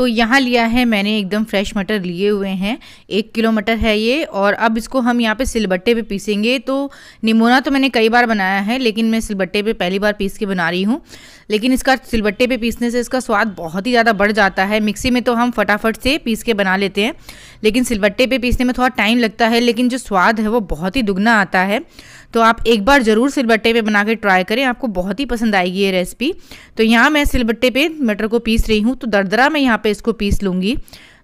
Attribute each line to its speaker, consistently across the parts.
Speaker 1: तो यहाँ लिया है मैंने एकदम फ्रेश मटर लिए हुए हैं एक किलो मटर है ये और अब इसको हम यहाँ पे सिलबट्टे पे पीसेंगे तो निमोना तो मैंने कई बार बनाया है लेकिन मैं सिलबट्टे पे पहली बार पीस के बना रही हूँ लेकिन इसका सिलबट्टे पे पीसने से इसका स्वाद बहुत ही ज़्यादा बढ़ जाता है मिक्सी में तो हम फटाफट से पीस के बना लेते हैं लेकिन सिलबट्टे पर पीसने में थोड़ा टाइम लगता है लेकिन जो स्वाद है वो बहुत ही दुगना आता है तो आप एक बार ज़रूर सिलबट्टे पे बना के ट्राई करें आपको बहुत ही पसंद आएगी ये रेसिपी तो यहाँ मैं सिलबट्टे पे मटर को पीस रही हूँ तो दरदरा मैं यहाँ पे इसको पीस लूँगी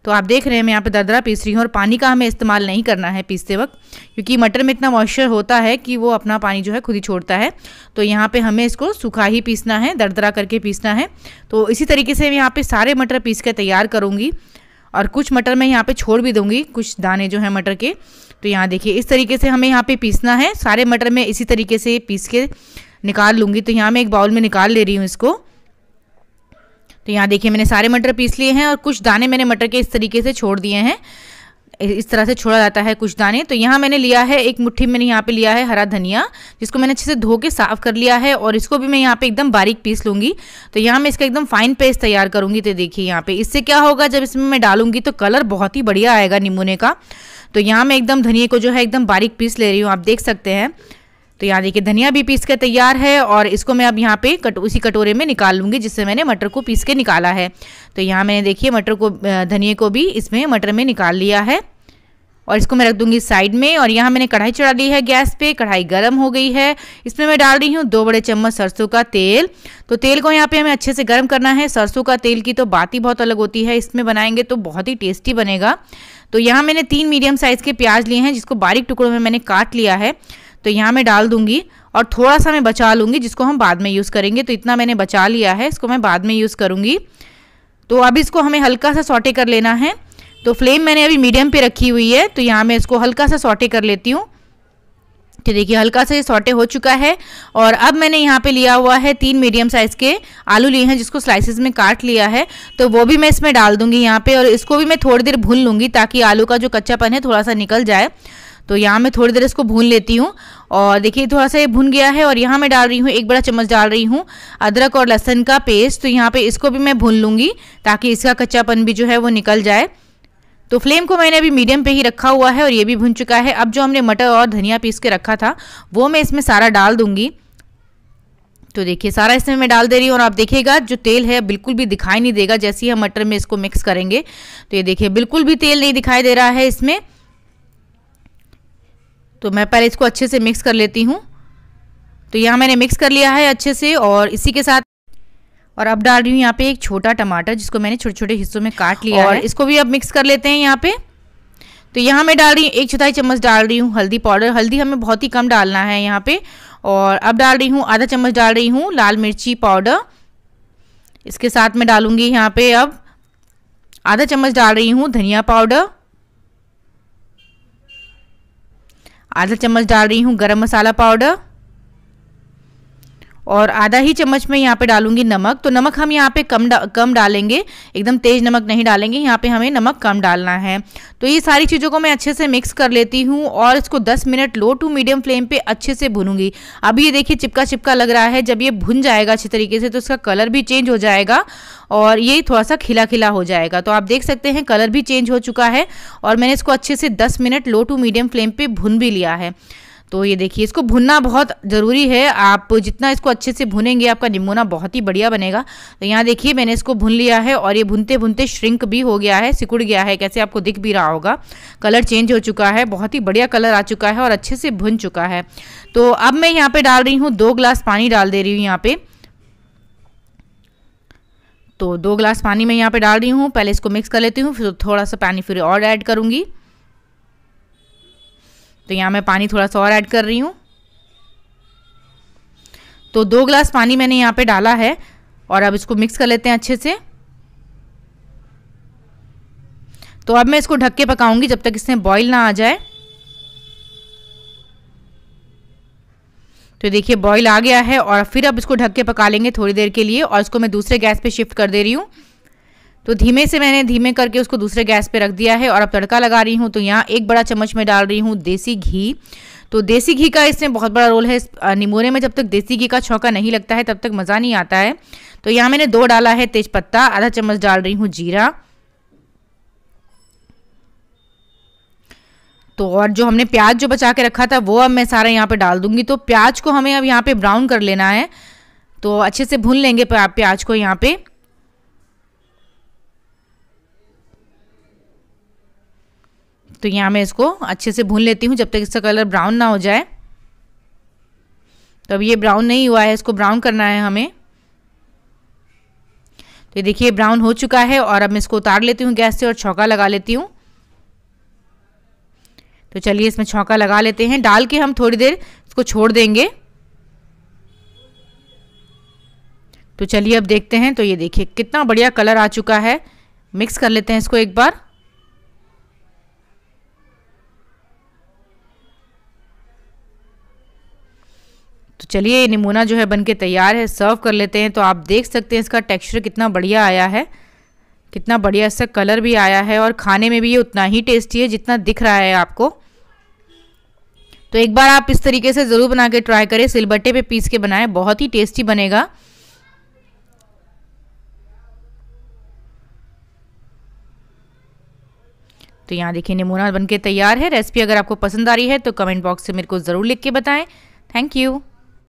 Speaker 1: तो आप देख रहे हैं मैं यहाँ पे दरदरा पीस रही हूँ और पानी का हमें इस्तेमाल नहीं करना है पीसते वक्त क्योंकि मटर में इतना मॉइस्चर होता है कि वो अपना पानी जो है खुद ही छोड़ता है तो यहाँ पे हमें इसको सूखा ही पीसना है दरदरा करके पीसना है तो इसी तरीके से मैं यहाँ पे सारे मटर पीस कर तैयार करूँगी और कुछ मटर मैं यहाँ पे छोड़ भी दूंगी कुछ दाने जो हैं मटर के तो यहाँ देखिए इस तरीके से हमें यहाँ पे पीसना है सारे मटर मैं इसी तरीके से पीस के निकाल लूँगी तो यहाँ मैं एक बाउल में निकाल ले रही हूँ इसको तो यहाँ देखिए मैंने सारे मटर पीस लिए हैं और कुछ दाने मैंने मटर के इस तरीके से छोड़ दिए हैं इस तरह से छोड़ा जाता है कुछ दाने तो यहाँ मैंने लिया है एक मुट्ठी मैंने यहाँ पे लिया है हरा धनिया जिसको मैंने अच्छे से धो के साफ कर लिया है और इसको भी मैं यहाँ पे एकदम बारीक पीस लूँगी तो यहाँ मैं इसका एकदम फाइन पेस्ट तैयार करूँगी तो देखिए यहाँ पे इससे क्या होगा जब इसमें मैं डालूंगी तो कलर बहुत ही बढ़िया आएगा निमूने का तो यहाँ मैं एकदम धनिए को जो है एकदम बारीक पीस ले रही हूँ आप देख सकते हैं तो यहाँ देखिए धनिया भी पीस कर तैयार है और इसको मैं अब यहाँ पे कट उसी कटोरे में निकाल लूँगी जिससे मैंने मटर को पीस के निकाला है तो यहाँ मैंने देखिए मटर को धनिए को भी इसमें मटर में निकाल लिया है और इसको मैं रख दूंगी साइड में और यहाँ मैंने कढ़ाई चढ़ा ली है गैस पे कढ़ाई गर्म हो गई है इसमें मैं डाल रही हूँ दो बड़े चम्मच सरसों का तेल तो तेल को यहाँ पे हमें अच्छे से गर्म करना है सरसों का तेल की तो बात ही बहुत अलग होती है इसमें बनाएंगे तो बहुत ही टेस्टी बनेगा तो यहाँ मैंने तीन मीडियम साइज़ के प्याज लिए हैं जिसको बारीक टुकड़ों में मैंने काट लिया है तो यहाँ मैं डाल दूंगी और थोड़ा सा मैं बचा लूँगी जिसको हम बाद में यूज़ करेंगे तो इतना मैंने बचा लिया है इसको मैं बाद में यूज़ करूँगी तो अब इसको हमें हल्का सा सॉटे कर लेना है तो फ्लेम मैंने अभी मीडियम पे रखी हुई है तो यहाँ मैं इसको हल्का सा सॉटे कर लेती हूँ तो देखिए हल्का सा ये सॉटे हो चुका है और अब मैंने यहाँ पे लिया हुआ है तीन मीडियम साइज़ के आलू लिए हैं जिसको स्लाइसेस में काट लिया है तो वो भी मैं इसमें डाल दूंगी यहाँ पे और इसको भी मैं थोड़ी देर भून लूँगी ताकि आलू का जो कच्चापन है थोड़ा सा निकल जाए तो यहाँ मैं थोड़ी देर इसको भून लेती हूँ और देखिए थोड़ा सा ये भुन गया है और यहाँ मैं डाल रही हूँ एक बड़ा चम्मच डाल रही हूँ अदरक और लहसन का पेस्ट तो यहाँ पे इसको भी मैं भून लूँगी ताकि इसका कच्चापन भी जो है वो निकल जाए तो फ्लेम को मैंने अभी मीडियम पे ही रखा हुआ है और ये भी भुन चुका है अब जो हमने मटर और धनिया पीस के रखा था वो मैं इसमें सारा डाल दूँगी तो देखिए सारा इसमें मैं डाल दे रही हूँ और आप देखिएगा जो तेल है बिल्कुल भी दिखाई नहीं देगा जैसे ही हम मटर में इसको मिक्स करेंगे तो ये देखिए बिल्कुल भी तेल नहीं दिखाई दे रहा है इसमें तो मैं पहले इसको अच्छे से मिक्स कर लेती हूँ तो यहाँ मैंने मिक्स कर लिया है अच्छे से और इसी के साथ और अब डाल रही हूँ यहाँ पे एक छोटा टमाटर जिसको मैंने छोटे छोटे हिस्सों में काट लिया और है इसको भी अब मिक्स कर लेते हैं यहाँ पे तो यहाँ मैं डाल रही हूँ एक चौथाई चम्मच डाल रही हूँ हल्दी पाउडर हल्दी हमें बहुत ही कम डालना है यहाँ पे और अब डाल रही हूँ आधा चम्मच डाल रही हूँ लाल मिर्ची पाउडर इसके साथ मैं डालूँगी यहाँ पे अब आधा चम्मच डाल रही हूँ धनिया पाउडर आधा चम्मच डाल रही हूँ गरम मसाला पाउडर और आधा ही चम्मच में यहाँ पे डालूंगी नमक तो नमक हम यहाँ पे कम डा, कम डालेंगे एकदम तेज़ नमक नहीं डालेंगे यहाँ पे हमें नमक कम डालना है तो ये सारी चीज़ों को मैं अच्छे से मिक्स कर लेती हूँ और इसको 10 minute low to medium flame पे अच्छे से भूनूंगी अभी ये देखिए चिपका चिपका लग रहा है जब ये भुन जाएगा अच्छे तरीके से तो इसका कलर भी चेंज हो जाएगा और ये थोड़ा सा खिला खिला हो जाएगा तो आप देख सकते हैं कलर भी चेंज हो चुका है और मैंने इसको अच्छे से दस minute low to medium flame पर भुन भी लिया है तो ये देखिए इसको भुनना बहुत ज़रूरी है आप जितना इसको अच्छे से भुनेंगे आपका निमोना बहुत ही बढ़िया बनेगा तो यहाँ देखिए मैंने इसको भुन लिया है और ये भुनते भुनते श्रिंक भी हो गया है सिकुड़ गया है कैसे आपको दिख भी रहा होगा कलर चेंज हो चुका है बहुत ही बढ़िया कलर आ चुका है और अच्छे से भुन चुका है तो अब मैं यहाँ पर डाल रही हूँ दो ग्लास पानी डाल दे रही हूँ यहाँ पर तो दो ग्लास पानी मैं यहाँ पे डाल रही हूँ पहले इसको मिक्स कर लेती हूँ फिर थोड़ा सा पानी फिर और ऐड करूँगी तो यहाँ मैं पानी थोड़ा सा और ऐड कर रही हूँ तो दो ग्लास पानी मैंने यहाँ पे डाला है और अब इसको मिक्स कर लेते हैं अच्छे से तो अब मैं इसको ढक के पकाऊंगी जब तक इसमें बॉईल ना आ जाए तो देखिए बॉईल आ गया है और फिर अब इसको ढक के पका लेंगे थोड़ी देर के लिए और इसको मैं दूसरे गैस पे शिफ्ट कर दे रही हूँ तो धीमे से मैंने धीमे करके उसको दूसरे गैस पे रख दिया है और अब तड़का लगा रही हूँ तो यहाँ एक बड़ा चम्मच में डाल रही हूँ देसी घी तो देसी घी का इसमें बहुत बड़ा रोल है निमोरे में जब तक देसी घी का छौका नहीं लगता है तब तक मज़ा नहीं आता है तो यहाँ मैंने दो डाला है तेज आधा चम्मच डाल रही हूँ जीरा तो और जो हमने प्याज जो बचा के रखा था वो अब मैं सारा यहाँ पे डाल दूंगी तो प्याज को हमें अब यहाँ पे ब्राउन कर लेना है तो अच्छे से भून लेंगे प्याज को यहाँ पे तो यहाँ मैं इसको अच्छे से भून लेती हूँ जब तक इसका कलर ब्राउन ना हो जाए तो अब ये ब्राउन नहीं हुआ है इसको ब्राउन करना है हमें तो ये देखिए ब्राउन हो चुका है और अब मैं इसको उतार लेती हूँ गैस से और छौका लगा लेती हूँ तो चलिए इसमें छौका लगा लेते हैं डाल के हम थोड़ी देर इसको छोड़ देंगे तो चलिए अब देखते हैं तो ये देखिए कितना बढ़िया कलर आ चुका है मिक्स कर लेते हैं इसको एक बार चलिए ये नमूना जो है बन के तैयार है सर्व कर लेते हैं तो आप देख सकते हैं इसका टेक्सचर कितना बढ़िया आया है कितना बढ़िया इसका कलर भी आया है और खाने में भी ये उतना ही टेस्टी है जितना दिख रहा है आपको तो एक बार आप इस तरीके से ज़रूर बना के ट्राई करें सिलबट्टे पे पीस के बनाएं बहुत ही टेस्टी बनेगा तो यहाँ देखिए नमूना बनके तैयार है रेसिपी अगर आपको पसंद आ रही है तो कमेंट बॉक्स से मेरे को ज़रूर लिख के बताएं थैंक यू